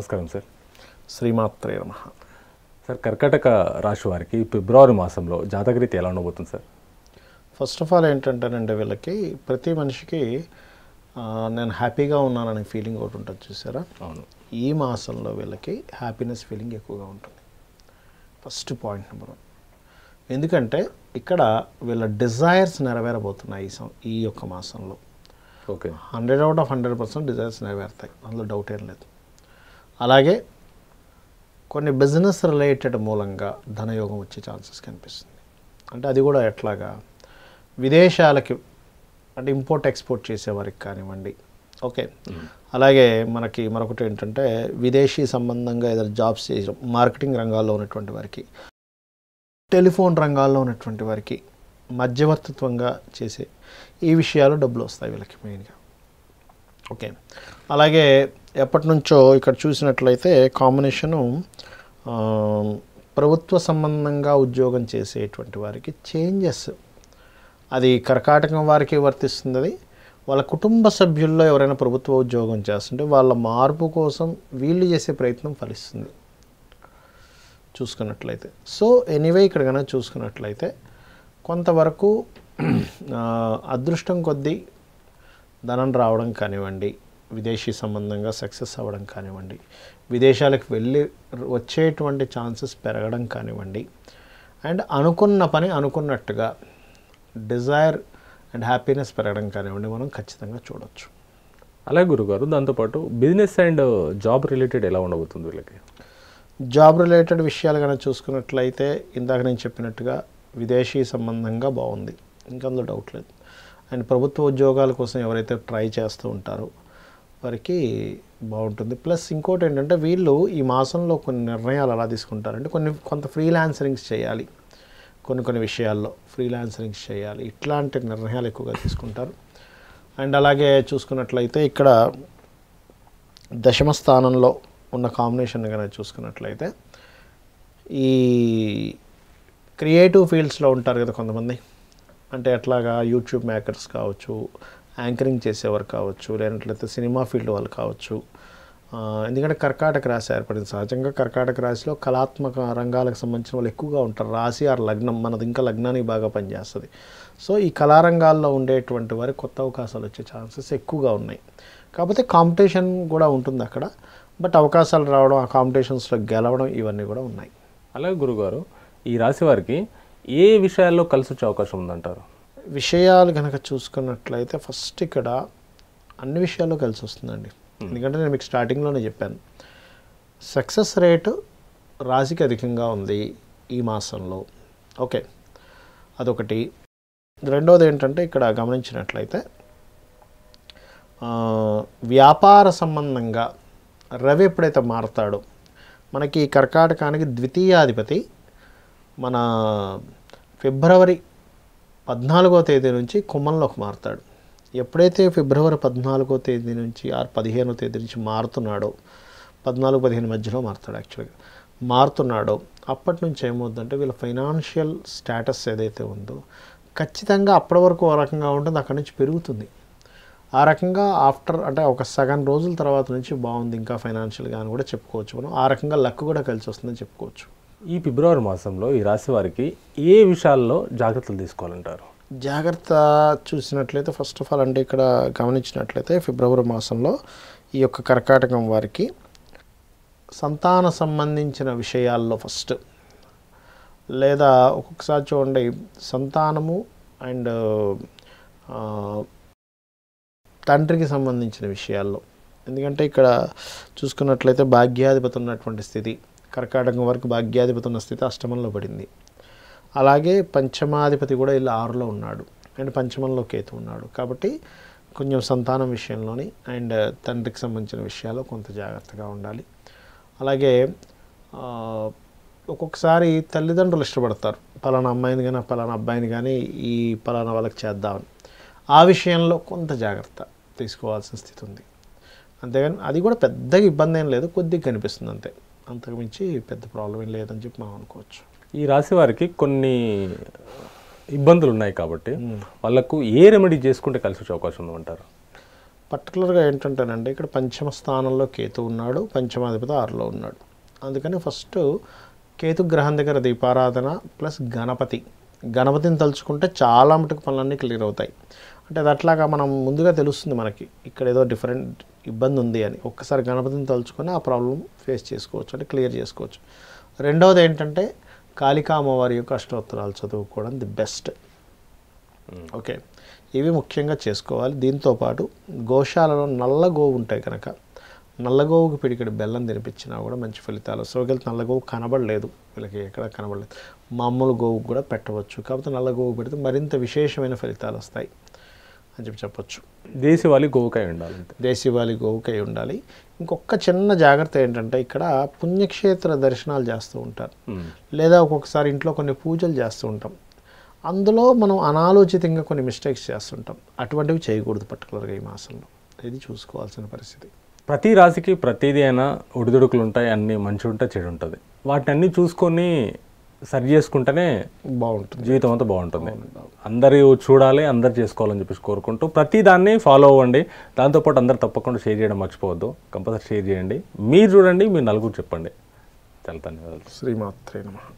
నమస్కారం సార్ శ్రీమాత్రే నమ సార్ కర్కటక రాశి వారికి ఫిబ్రవరి మాసంలో రీతి ఎలా ఉండబోతుంది సార్ ఫస్ట్ ఆఫ్ ఆల్ ఏంటంటేనండి వీళ్ళకి ప్రతి మనిషికి నేను హ్యాపీగా ఉన్నాననే ఫీలింగ్ ఒకటి ఉంటుంది చూసారా అవును ఈ మాసంలో వీళ్ళకి హ్యాపీనెస్ ఫీలింగ్ ఎక్కువగా ఉంటుంది ఫస్ట్ పాయింట్ నెంబర్ వన్ ఎందుకంటే ఇక్కడ వీళ్ళ డిజైర్స్ నెరవేరబోతున్నాయి ఈ సం ఈ యొక్క మాసంలో okay hundred out of hundred percent desires నెరవేరుతాయి అందులో డౌట్ ఏం లేదు అలాగే కొన్ని బిజినెస్ రిలేటెడ్ మూలంగా ధనయోగం వచ్చే ఛాన్సెస్ కనిపిస్తుంది అంటే అది కూడా ఎట్లాగా విదేశాలకి అంటే ఇంపోర్ట్ ఎక్స్పోర్ట్ చేసేవారికి కానివ్వండి ఓకే hmm. అలాగే మనకి మరొకటి ఏంటంటే విదేశీ సంబంధంగా ఏదైనా జాబ్స్ చేసిన మార్కెటింగ్ రంగాల్లో ఉన్నటువంటి వారికి టెలిఫోన్ రంగాల్లో ఉన్నటువంటి వారికి మధ్యవర్తిత్వంగా చేసే ఈ విషయాలు డబ్బులు వస్తాయి వీళ్ళకి మెయిన్గా ఓకే అలాగే ఎప్పటి నుంచో ఇక్కడ చూసినట్లయితే కాంబినేషను ప్రభుత్వ సంబంధంగా ఉద్యోగం చేసేటువంటి వారికి చేంజెస్ అది కర్కాటకం వారికి వర్తిస్తుంది అది వాళ్ళ కుటుంబ సభ్యుల్లో ఎవరైనా ప్రభుత్వ ఉద్యోగం చేస్తుంటే వాళ్ళ మార్పు కోసం వీళ్ళు చేసే ప్రయత్నం ఫలిస్తుంది చూసుకున్నట్లయితే సో ఎనీవే ఇక్కడ కనుక చూసుకున్నట్లయితే కొంతవరకు అదృష్టం కొద్దీ ధనం రావడం కానివ్వండి విదేశీ సంబంధంగా సక్సెస్ అవ్వడం కానివ్వండి విదేశాలకు వెళ్ళి వచ్చేటువంటి ఛాన్సెస్ పెరగడం కానివ్వండి అండ్ అనుకున్న పని అనుకున్నట్టుగా డిజైర్ అండ్ హ్యాపీనెస్ పెరగడం కానివ్వండి మనం ఖచ్చితంగా చూడవచ్చు అలాగే గురుగారు దాంతోపాటు బిజినెస్ అండ్ జాబ్ రిలేటెడ్ ఎలా ఉండబోతుంది వీళ్ళకి జాబ్ రిలేటెడ్ విషయాలు కనుక చూసుకున్నట్లయితే ఇందాక నేను చెప్పినట్టుగా విదేశీ సంబంధంగా బాగుంది ఇంకా అందులో డౌట్ లేదు అండ్ ప్రభుత్వ ఉద్యోగాల కోసం ఎవరైతే ట్రై చేస్తూ ఉంటారో వారికి బాగుంటుంది ప్లస్ ఇంకోటి ఏంటంటే వీళ్ళు ఈ మాసంలో కొన్ని నిర్ణయాలు అలా తీసుకుంటారంటే కొన్ని కొంత ఫ్రీలాన్సరింగ్స్ చేయాలి కొన్ని కొన్ని విషయాల్లో ఫ్రీలాన్సరింగ్స్ చేయాలి ఇట్లాంటి నిర్ణయాలు ఎక్కువగా తీసుకుంటారు అండ్ అలాగే చూసుకున్నట్లయితే ఇక్కడ దశమ స్థానంలో ఉన్న కాంబినేషన్ కనుక చూసుకున్నట్లయితే ఈ క్రియేటివ్ ఫీల్డ్స్లో ఉంటారు కదా కొంతమంది అంటే అట్లాగా యూట్యూబ్ మేకర్స్ కావచ్చు యాంకరింగ్ చేసేవారు కావచ్చు లేనట్లయితే సినిమా ఫీల్డ్ వాళ్ళు కావచ్చు ఎందుకంటే కర్కాటక రాశి ఏర్పడింది సహజంగా కర్కాటక రాశిలో కళాత్మక రంగాలకు సంబంధించిన వాళ్ళు ఎక్కువగా ఉంటారు రాశి ఆ లగ్నం మనది ఇంకా లగ్నానికి బాగా పనిచేస్తుంది సో ఈ కళారంగాల్లో ఉండేటువంటి వారికి కొత్త అవకాశాలు వచ్చే ఛాన్సెస్ ఎక్కువగా ఉన్నాయి కాకపోతే కాంపిటీషన్ కూడా ఉంటుంది అక్కడ బట్ అవకాశాలు రావడం ఆ కాంపిటీషన్స్లో గెలవడం ఇవన్నీ కూడా ఉన్నాయి అలాగే గురుగారు ఈ రాశి వారికి ఏ విషయాల్లో కలిసి వచ్చే అవకాశం ఉందంటారు విషయాలు కనుక చూసుకున్నట్లయితే ఫస్ట్ ఇక్కడ అన్ని విషయాల్లో కలిసి వస్తుందండి ఎందుకంటే నేను మీకు స్టార్టింగ్లోనే చెప్పాను సక్సెస్ రేటు రాశికి అధికంగా ఉంది ఈ మాసంలో ఓకే అదొకటి రెండోది ఏంటంటే ఇక్కడ గమనించినట్లయితే వ్యాపార సంబంధంగా రవి ఎప్పుడైతే మారుతాడో మనకి కర్కాటకానికి ద్వితీయాధిపతి మన ఫిబ్రవరి పద్నాలుగో తేదీ నుంచి కుమ్మంలోకి మారుతాడు ఎప్పుడైతే ఫిబ్రవరి పద్నాలుగో తేదీ నుంచి ఆరు పదిహేనో తేదీ నుంచి మారుతున్నాడో పద్నాలుగు పదిహేను మధ్యలో మారుతాడు యాక్చువల్గా మారుతున్నాడో అప్పటి నుంచి ఏమవుతుందంటే వీళ్ళ ఫైనాన్షియల్ స్టేటస్ ఏదైతే ఉందో ఖచ్చితంగా అప్పటి వరకు ఆ రకంగా ఉంటుంది అక్కడి నుంచి పెరుగుతుంది ఆ రకంగా ఆఫ్టర్ అంటే ఒక సగం రోజుల తర్వాత నుంచి బాగుంది ఇంకా ఫైనాన్షియల్గా అని కూడా చెప్పుకోవచ్చు మనం ఆ రకంగా లక్ కూడా కలిసి వస్తుందని చెప్పుకోవచ్చు ఈ ఫిబ్రవరి మాసంలో ఈ రాశి వారికి ఏ విషయాల్లో జాగ్రత్తలు తీసుకోవాలంటారు జాగ్రత్త చూసినట్లయితే ఫస్ట్ ఆఫ్ ఆల్ అంటే ఇక్కడ గమనించినట్లయితే ఫిబ్రవరి మాసంలో ఈ యొక్క కర్కాటకం వారికి సంతాన సంబంధించిన విషయాల్లో ఫస్ట్ లేదా ఒక్కొక్కసారి చూడండి సంతానము అండ్ తండ్రికి సంబంధించిన విషయాల్లో ఎందుకంటే ఇక్కడ చూసుకున్నట్లయితే భాగ్యాధిపతి ఉన్నటువంటి స్థితి కర్కాటకం వరకు భాగ్యాధిపతి ఉన్న స్థితి అష్టమంలో పడింది అలాగే పంచమాధిపతి కూడా ఇల్లు ఆరులో ఉన్నాడు అండ్ పంచమంలో కేతు ఉన్నాడు కాబట్టి కొంచెం సంతానం విషయంలోని అండ్ తండ్రికి సంబంధించిన విషయాల్లో కొంత జాగ్రత్తగా ఉండాలి అలాగే ఒక్కొక్కసారి తల్లిదండ్రులు ఇష్టపడతారు పలానా అమ్మాయిని కానీ పలానా అబ్బాయిని కానీ ఈ పలానా వాళ్ళకి చేద్దామని ఆ విషయంలో కొంత జాగ్రత్త తీసుకోవాల్సిన స్థితి ఉంది అంతేగాని అది కూడా పెద్దగా ఇబ్బంది ఏం లేదు కొద్దిగా కనిపిస్తుంది అంతే అంతకుమించి పెద్ద ప్రాబ్లం ఏం లేదని చెప్పి మనం అనుకోవచ్చు ఈ రాశి వారికి కొన్ని ఇబ్బందులు ఉన్నాయి కాబట్టి వాళ్ళకు ఏ రెమెడీ చేసుకుంటే కలిసి వచ్చే అవకాశం ఉందంటారు పర్టికులర్గా ఏంటంటేనండి ఇక్కడ పంచమ స్థానంలో కేతు ఉన్నాడు పంచమాధిపతి ఆరులో ఉన్నాడు అందుకని ఫస్ట్ కేతు గ్రహం దగ్గర దీపారాధన ప్లస్ గణపతి గణపతిని తలుచుకుంటే చాలా మటుకు పనులన్నీ క్లియర్ అవుతాయి అంటే అది అట్లాగా మనం ముందుగా తెలుస్తుంది మనకి ఇక్కడ ఏదో డిఫరెంట్ ఇబ్బంది ఉంది అని ఒక్కసారి గణపతిని తలుచుకొని ఆ ప్రాబ్లం ఫేస్ చేసుకోవచ్చు అంటే క్లియర్ చేసుకోవచ్చు రెండవది ఏంటంటే కాళికా అమ్మవారి యొక్క అష్టోత్తరాలు చదువుకోవడం ది బెస్ట్ hmm. ఓకే ఇవి ముఖ్యంగా చేసుకోవాలి దీంతోపాటు గోశాలలో నల్ల గోవు ఉంటాయి కనుక నల్లగోవుకి పిడికిడు బెల్లం తినిపించినా కూడా మంచి ఫలితాలు సోకెళ్ళి నల్లగోవు కనబడలేదు వీళ్ళకి ఎక్కడ కనబడలేదు మామూలు గోవుకు కూడా పెట్టవచ్చు కాకపోతే నల్లగోవు పెడితే మరింత విశేషమైన ఫలితాలు వస్తాయి అని చెప్పి చెప్పొచ్చు దేశీవాళి గోవుకై ఉండాలి దేశీవాలి గోవుకై ఉండాలి ఇంకొక చిన్న జాగ్రత్త ఏంటంటే ఇక్కడ పుణ్యక్షేత్ర దర్శనాలు చేస్తూ ఉంటారు లేదా ఒక్కొక్కసారి ఇంట్లో కొన్ని పూజలు చేస్తూ ఉంటాం అందులో మనం అనాలోచితంగా కొన్ని మిస్టేక్స్ చేస్తుంటాం అటువంటివి చేయకూడదు పర్టికులర్గా ఈ మాసంలో ఇది చూసుకోవాల్సిన పరిస్థితి ప్రతి రాశికి ప్రతిదీ అయినా ఒడిదుడుకులు ఉంటాయి అన్ని మంచి ఉంటాయి చెడు ఉంటుంది వాటిని అన్ని చూసుకొని సరి చేసుకుంటేనే బాగుంటుంది జీవితం అంతా బాగుంటుంది అందరూ చూడాలి అందరు చేసుకోవాలని చెప్పేసి కోరుకుంటూ ప్రతి దాన్ని ఫాలో అవ్వండి దాంతోపాటు అందరు తప్పకుండా షేర్ చేయడం మర్చిపోవద్దు కంపల్సరీ షేర్ చేయండి మీరు చూడండి మీరు నలుగురు చెప్పండి చాలా ధన్యవాదాలు శ్రీమాత్రే నమ